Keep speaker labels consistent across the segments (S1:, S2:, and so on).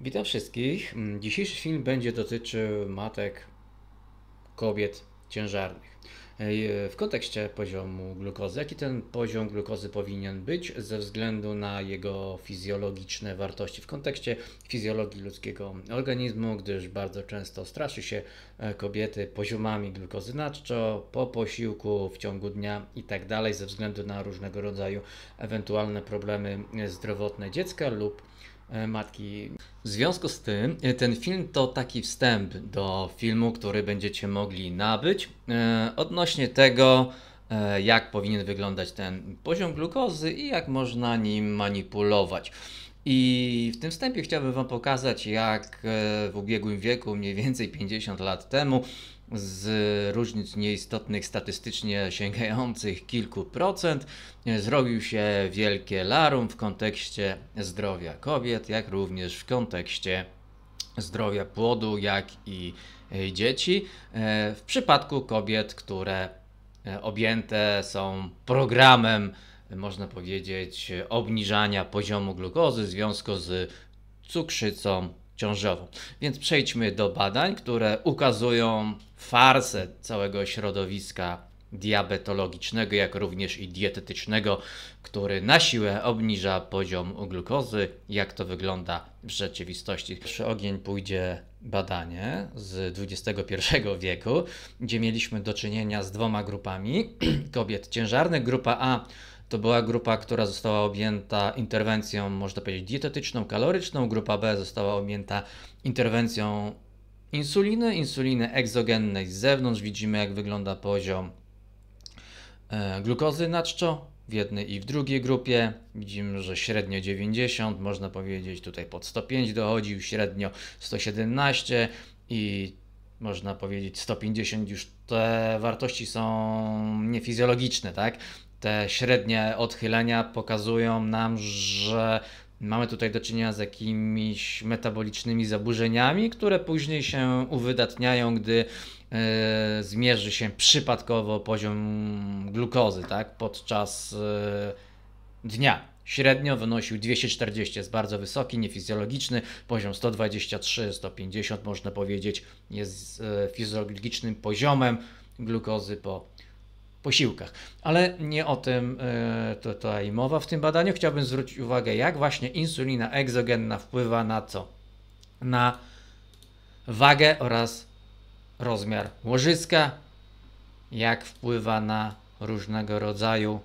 S1: Witam wszystkich. Mm, dzisiejszy film będzie dotyczył matek kobiet ciężarnych. W kontekście poziomu glukozy, jaki ten poziom glukozy powinien być ze względu na jego fizjologiczne wartości, w kontekście fizjologii ludzkiego organizmu, gdyż bardzo często straszy się e, kobiety poziomami glukozy nadczo, po posiłku, w ciągu dnia itd. Tak ze względu na różnego rodzaju ewentualne problemy e, zdrowotne dziecka lub E, matki. W związku z tym e, ten film to taki wstęp do filmu, który będziecie mogli nabyć e, odnośnie tego, jak powinien wyglądać ten poziom glukozy i jak można nim manipulować. I w tym wstępie chciałbym Wam pokazać, jak e, w ubiegłym wieku, mniej więcej 50 lat temu, z różnic nieistotnych statystycznie sięgających kilku procent, e, zrobił się wielkie larum w kontekście zdrowia kobiet, jak również w kontekście zdrowia płodu, jak i e, dzieci. W przypadku kobiet, które objęte są programem można powiedzieć, obniżania poziomu glukozy w związku z cukrzycą ciążową. Więc przejdźmy do badań, które ukazują farsę całego środowiska diabetologicznego, jak również i dietetycznego, który na siłę obniża poziom glukozy. Jak to wygląda w rzeczywistości? Przy ogień pójdzie badanie z XXI wieku, gdzie mieliśmy do czynienia z dwoma grupami kobiet ciężarnych. Grupa A to była grupa, która została objęta interwencją, można powiedzieć, dietetyczną, kaloryczną. Grupa B została objęta interwencją insuliny, insuliny egzogennej z zewnątrz. Widzimy, jak wygląda poziom e, glukozy na czczo w jednej i w drugiej grupie. Widzimy, że średnio 90, można powiedzieć, tutaj pod 105 dochodził, średnio 117 i można powiedzieć 150 już te wartości są niefizjologiczne, tak? te średnie odchylenia pokazują nam, że mamy tutaj do czynienia z jakimiś metabolicznymi zaburzeniami, które później się uwydatniają, gdy e, zmierzy się przypadkowo poziom glukozy tak, podczas e, dnia. Średnio wynosił 240, jest bardzo wysoki, niefizjologiczny, poziom 123, 150 można powiedzieć, jest e, fizjologicznym poziomem glukozy po posiłkach. Ale nie o tym e, tutaj mowa w tym badaniu. Chciałbym zwrócić uwagę, jak właśnie insulina egzogenna wpływa na co? Na wagę oraz rozmiar łożyska, jak wpływa na różnego rodzaju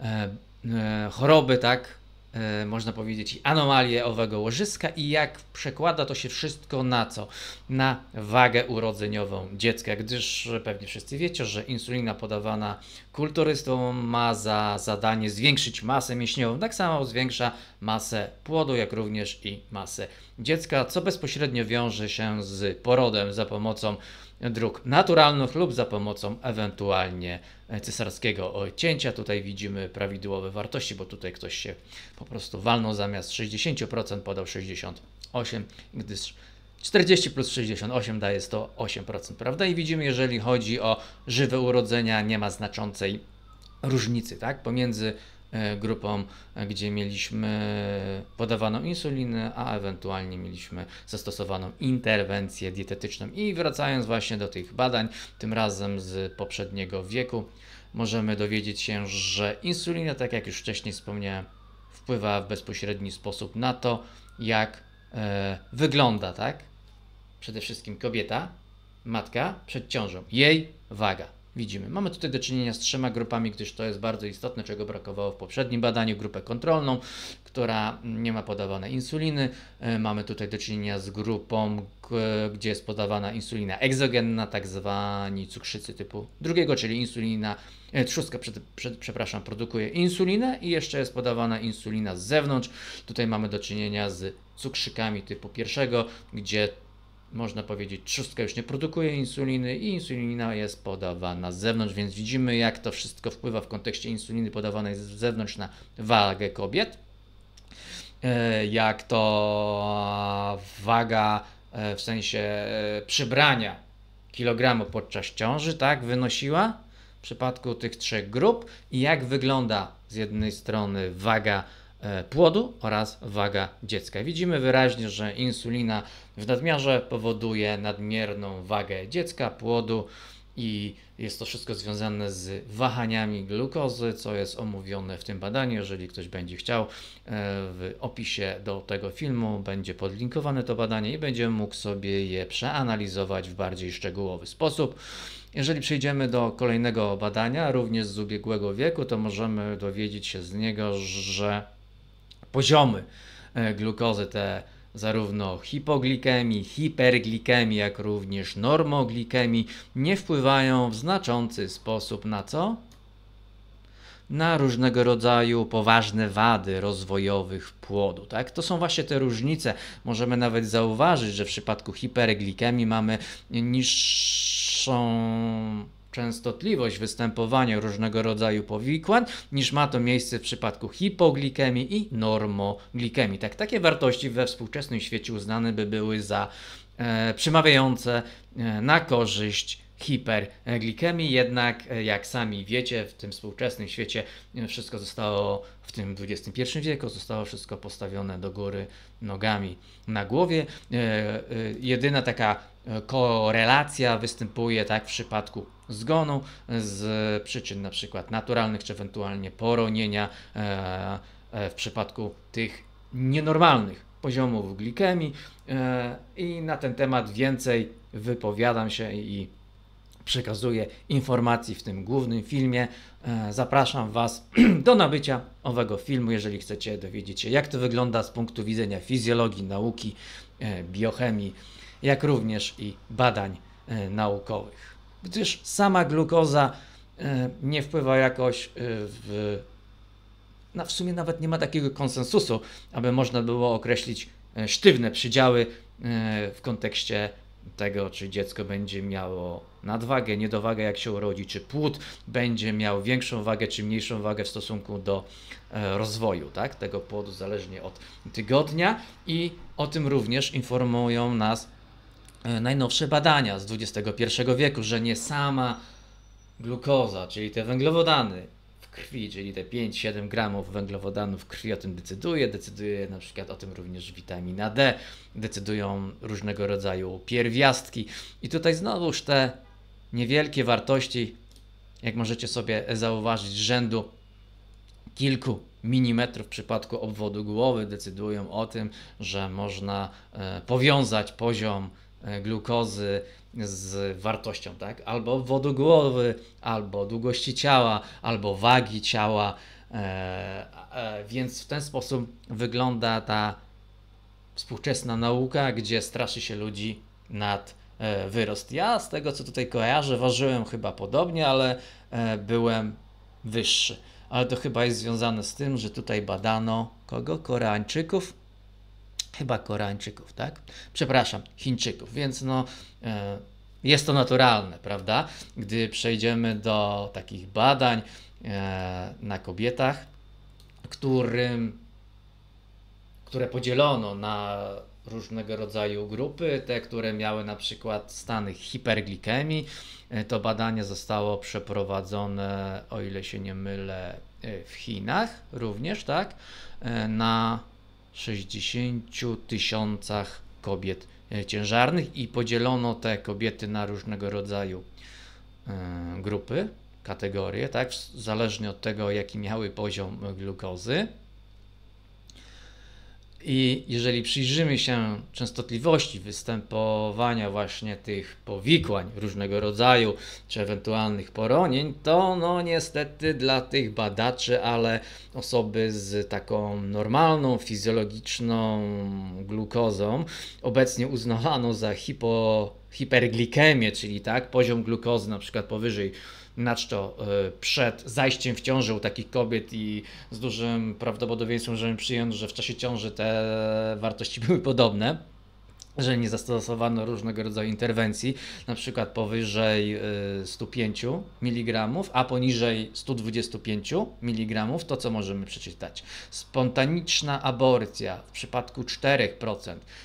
S1: e, e, choroby, tak? E, można powiedzieć, anomalie owego łożyska i jak przekłada to się wszystko na co? Na wagę urodzeniową dziecka, gdyż pewnie wszyscy wiecie, że insulina podawana kulturystom ma za zadanie zwiększyć masę mięśniową, tak samo zwiększa masę płodu, jak również i masę dziecka, co bezpośrednio wiąże się z porodem za pomocą dróg naturalnych lub za pomocą ewentualnie e, cesarskiego cięcia. Tutaj widzimy prawidłowe wartości, bo tutaj ktoś się po prostu walnął zamiast 60% podał 68, gdyż 40 plus 68 daje 108%, prawda? I widzimy, jeżeli chodzi o żywe urodzenia, nie ma znaczącej różnicy, tak? Pomiędzy E, grupą, e, gdzie mieliśmy podawaną insulinę, a ewentualnie mieliśmy zastosowaną interwencję dietetyczną. I wracając właśnie do tych badań, tym razem z poprzedniego wieku, możemy dowiedzieć się, że insulina, tak jak już wcześniej wspomniałem, wpływa w bezpośredni sposób na to, jak e, wygląda, tak? Przede wszystkim kobieta, matka przed ciążą, jej waga widzimy. Mamy tutaj do czynienia z trzema grupami, gdyż to jest bardzo istotne, czego brakowało w poprzednim badaniu. Grupę kontrolną, która nie ma podawanej insuliny. E, mamy tutaj do czynienia z grupą, gdzie jest podawana insulina egzogenna, tak zwani cukrzycy typu drugiego, czyli insulina, e, trzustka, przed, przed, przepraszam, produkuje insulinę i jeszcze jest podawana insulina z zewnątrz. Tutaj mamy do czynienia z cukrzykami typu pierwszego, gdzie można powiedzieć, trzustka już nie produkuje insuliny i insulina jest podawana z zewnątrz, więc widzimy, jak to wszystko wpływa w kontekście insuliny podawanej z zewnątrz na wagę kobiet. E, jak to waga e, w sensie e, przybrania kilogramu podczas ciąży, tak, wynosiła w przypadku tych trzech grup i jak wygląda z jednej strony waga E, płodu oraz waga dziecka. Widzimy wyraźnie, że insulina w nadmiarze powoduje nadmierną wagę dziecka, płodu i jest to wszystko związane z wahaniami glukozy, co jest omówione w tym badaniu. Jeżeli ktoś będzie chciał, e, w opisie do tego filmu będzie podlinkowane to badanie i będzie mógł sobie je przeanalizować w bardziej szczegółowy sposób. Jeżeli przejdziemy do kolejnego badania, również z ubiegłego wieku, to możemy dowiedzieć się z niego, że poziomy e, glukozy, te zarówno hipoglikemii, hiperglikemii, jak również normoglikemii nie wpływają w znaczący sposób na co? Na różnego rodzaju poważne wady rozwojowych płodu. Tak? To są właśnie te różnice. Możemy nawet zauważyć, że w przypadku hiperglikemii mamy niższą częstotliwość występowania różnego rodzaju powikłań niż ma to miejsce w przypadku hipoglikemii i normoglikemii. Tak, takie wartości we współczesnym świecie uznane by były za e, przemawiające e, na korzyść hiperglikemii, jednak e, jak sami wiecie, w tym współczesnym świecie e, wszystko zostało w tym XXI wieku, zostało wszystko postawione do góry nogami na głowie. E, jedyna taka korelacja występuje tak w przypadku zgonu z przyczyn na przykład naturalnych czy ewentualnie poronienia w przypadku tych nienormalnych poziomów glikemii i na ten temat więcej wypowiadam się i przekazuję informacji w tym głównym filmie. E, zapraszam Was do nabycia owego filmu, jeżeli chcecie dowiedzieć się, jak to wygląda z punktu widzenia fizjologii, nauki, e, biochemii, jak również i badań e, naukowych. Gdyż sama glukoza nie wpływa jakoś w. No w sumie nawet nie ma takiego konsensusu, aby można było określić sztywne przydziały w kontekście tego, czy dziecko będzie miało nadwagę, niedowagę, jak się urodzi, czy płód będzie miał większą wagę, czy mniejszą wagę w stosunku do e, rozwoju tak, tego płodu, zależnie od tygodnia. I o tym również informują nas e, najnowsze badania z XXI wieku, że nie sama glukoza, czyli te węglowodany, w krwi, czyli te 5-7 gramów węglowodanów w krwi o tym decyduje. Decyduje na przykład o tym również witamina D, decydują różnego rodzaju pierwiastki. I tutaj znowuż te niewielkie wartości, jak możecie sobie zauważyć, rzędu kilku milimetrów w przypadku obwodu głowy decydują o tym, że można e, powiązać poziom E, glukozy z wartością, tak? Albo głowy, albo długości ciała, albo wagi ciała. E, e, więc w ten sposób wygląda ta współczesna nauka, gdzie straszy się ludzi nad wyrost. Ja z tego, co tutaj kojarzę, ważyłem chyba podobnie, ale byłem wyższy. Ale to chyba jest związane z tym, że tutaj badano kogo? Koreańczyków chyba Koreańczyków, tak? Przepraszam, Chińczyków, więc no. E, jest to naturalne, prawda? Gdy przejdziemy do takich badań e, na kobietach, którym, które podzielono na różnego rodzaju grupy, te, które miały na przykład stany hiperglikemii. E, to badanie zostało przeprowadzone, o ile się nie mylę, w Chinach również, tak, na 60 tysiącach kobiet e, ciężarnych i podzielono te kobiety na różnego rodzaju e, grupy, kategorie, tak, zależnie od tego, jaki miały poziom glukozy. I jeżeli przyjrzymy się częstotliwości występowania właśnie tych powikłań różnego rodzaju, czy ewentualnych poronień, to no niestety dla tych badaczy, ale osoby z taką normalną, fizjologiczną glukozą, obecnie uznawano za hipo, hiperglikemię, czyli tak, poziom glukozy na przykład powyżej naczczo e, przed zajściem w ciąży u takich kobiet i z dużym prawdopodobieństwem, że przyjąć, że w czasie ciąży te wartości były podobne że nie zastosowano różnego rodzaju interwencji, na przykład powyżej 105 e, mg, a poniżej 125 mg, to co możemy przeczytać? Spontaniczna aborcja w przypadku 4%,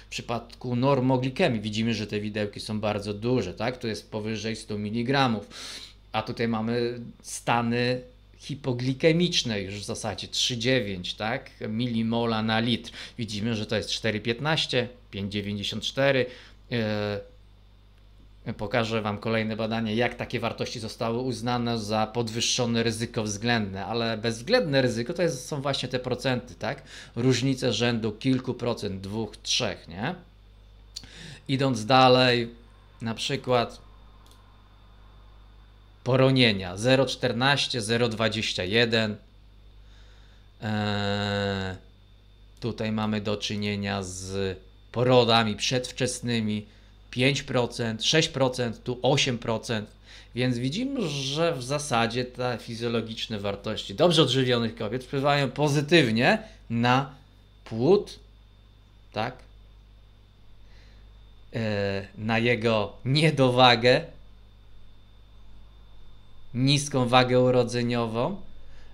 S1: w przypadku normoglikemii widzimy, że te widełki są bardzo duże, tak? To jest powyżej 100 mg a tutaj mamy stany hipoglikemiczne już w zasadzie 3,9 tak? milimola na litr. Widzimy, że to jest 4,15, 5,94. E, pokażę Wam kolejne badanie, jak takie wartości zostały uznane za podwyższone ryzyko względne, ale bezwzględne ryzyko to jest, są właśnie te procenty, tak? Różnice rzędu kilku procent, dwóch, trzech, nie? Idąc dalej, na przykład poronienia 014, 021. Eee, tutaj mamy do czynienia z porodami przedwczesnymi 5%, 6%, tu 8%. Więc widzimy, że w zasadzie te fizjologiczne wartości dobrze odżywionych kobiet wpływają pozytywnie na płód, tak? Eee, na jego niedowagę, niską wagę urodzeniową,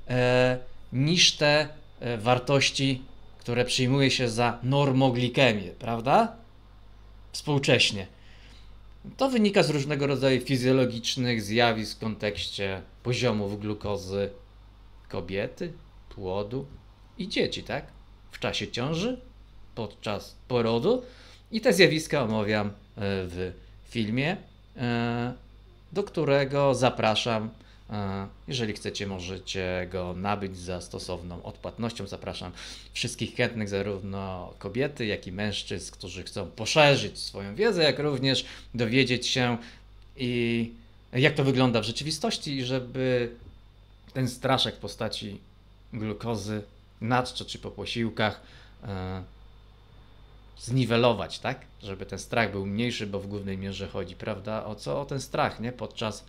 S1: e, niż te e, wartości, które przyjmuje się za normoglikemię, prawda? Współcześnie. To wynika z różnego rodzaju fizjologicznych zjawisk w kontekście poziomów glukozy kobiety, płodu i dzieci, tak? W czasie ciąży, podczas porodu i te zjawiska omawiam e, w filmie do którego zapraszam. E, jeżeli chcecie, możecie go nabyć za stosowną odpłatnością. Zapraszam wszystkich chętnych, zarówno kobiety, jak i mężczyzn, którzy chcą poszerzyć swoją wiedzę, jak również dowiedzieć się i jak to wygląda w rzeczywistości, i żeby ten straszek w postaci glukozy, nadczo czy po posiłkach e, zniwelować, tak? Żeby ten strach był mniejszy, bo w głównej mierze chodzi, prawda? O co? O ten strach, nie? Podczas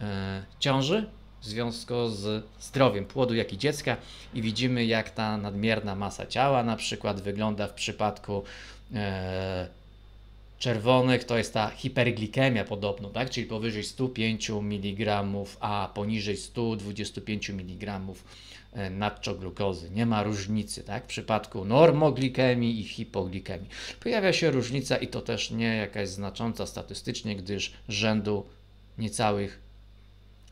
S1: e, ciąży w związku z zdrowiem płodu, jak i dziecka i widzimy, jak ta nadmierna masa ciała na przykład wygląda w przypadku e, czerwonych to jest ta hiperglikemia podobno, tak? czyli powyżej 105 mg, a poniżej 125 mg nadczoglukozy. Nie ma różnicy tak? w przypadku normoglikemii i hipoglikemii. Pojawia się różnica i to też nie jakaś znacząca statystycznie, gdyż rzędu niecałych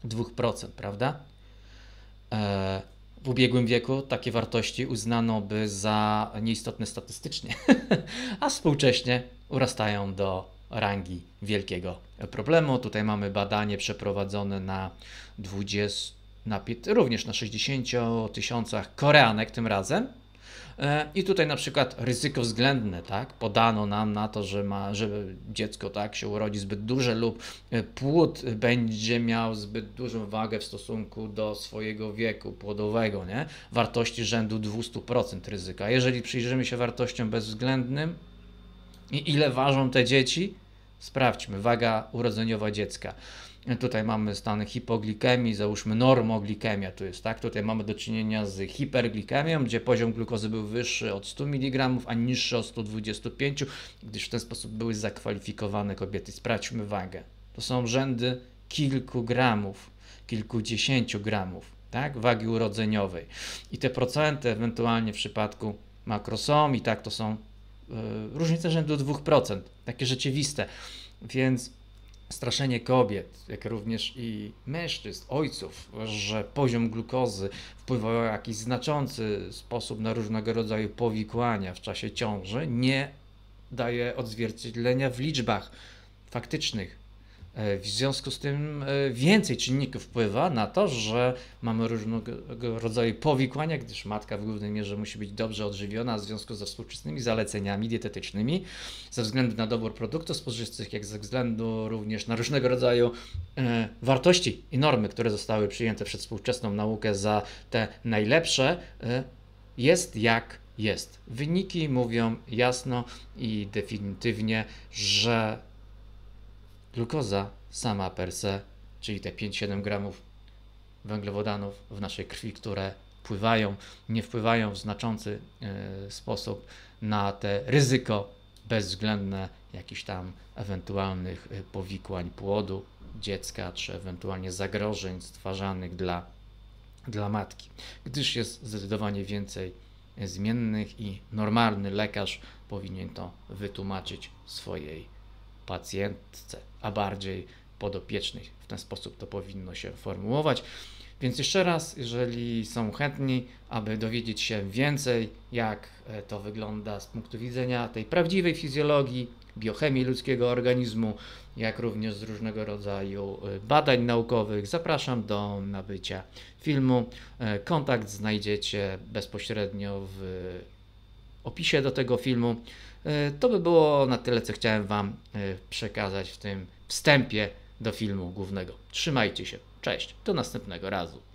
S1: 2%, prawda? E, w ubiegłym wieku takie wartości uznano by za nieistotne statystycznie, a współcześnie urastają do rangi wielkiego problemu. Tutaj mamy badanie przeprowadzone na 20, na, również na 60 tysiącach Koreanek tym razem. E, I tutaj na przykład ryzyko względne, tak? Podano nam na to, że, ma, że dziecko tak się urodzi zbyt duże lub e, płód będzie miał zbyt dużą wagę w stosunku do swojego wieku płodowego, nie? Wartości rzędu 200% ryzyka. Jeżeli przyjrzymy się wartościom bezwzględnym, i ile ważą te dzieci? Sprawdźmy, waga urodzeniowa dziecka. Tutaj mamy stan hipoglikemii, załóżmy normoglikemia tu jest, tak? Tutaj mamy do czynienia z hiperglikemią, gdzie poziom glukozy był wyższy od 100 mg, a niższy od 125, gdyż w ten sposób były zakwalifikowane kobiety. Sprawdźmy wagę. To są rzędy kilku gramów, kilkudziesięciu gramów, tak? Wagi urodzeniowej. I te procenty ewentualnie w przypadku makrosom i tak to są E, różnice rzędu 2%, takie rzeczywiste. Więc straszenie kobiet, jak również i mężczyzn, ojców, że poziom glukozy wpływa w jakiś znaczący sposób na różnego rodzaju powikłania w czasie ciąży, nie daje odzwierciedlenia w liczbach faktycznych. E, w związku z tym e, więcej czynników wpływa na to, że mamy różnego rodzaju powikłania, gdyż matka w głównej mierze musi być dobrze odżywiona w związku ze współczesnymi zaleceniami dietetycznymi, ze względu na dobór produktów spożywczych, jak ze względu również na różnego rodzaju e, wartości i normy, które zostały przyjęte przez współczesną naukę za te najlepsze, jest jak jest. Wyniki mówią jasno i definitywnie, że Glukoza sama per se, czyli te 5-7 gramów węglowodanów w naszej krwi, które pływają, nie wpływają w znaczący e, sposób na te ryzyko bezwzględne jakichś tam ewentualnych e, powikłań płodu dziecka, czy ewentualnie zagrożeń stwarzanych dla, dla matki, gdyż jest zdecydowanie więcej zmiennych i normalny lekarz powinien to wytłumaczyć swojej pacjentce, a bardziej podopiecznej W ten sposób to powinno się formułować. Więc jeszcze raz, jeżeli są chętni, aby dowiedzieć się więcej, jak e, to wygląda z punktu widzenia tej prawdziwej fizjologii, biochemii ludzkiego organizmu, jak również z różnego rodzaju e, badań naukowych, zapraszam do nabycia filmu. E, kontakt znajdziecie bezpośrednio w opisie do tego filmu. E, to by było na tyle, co chciałem Wam e, przekazać w tym wstępie do filmu głównego. Trzymajcie się. Cześć. Do następnego razu.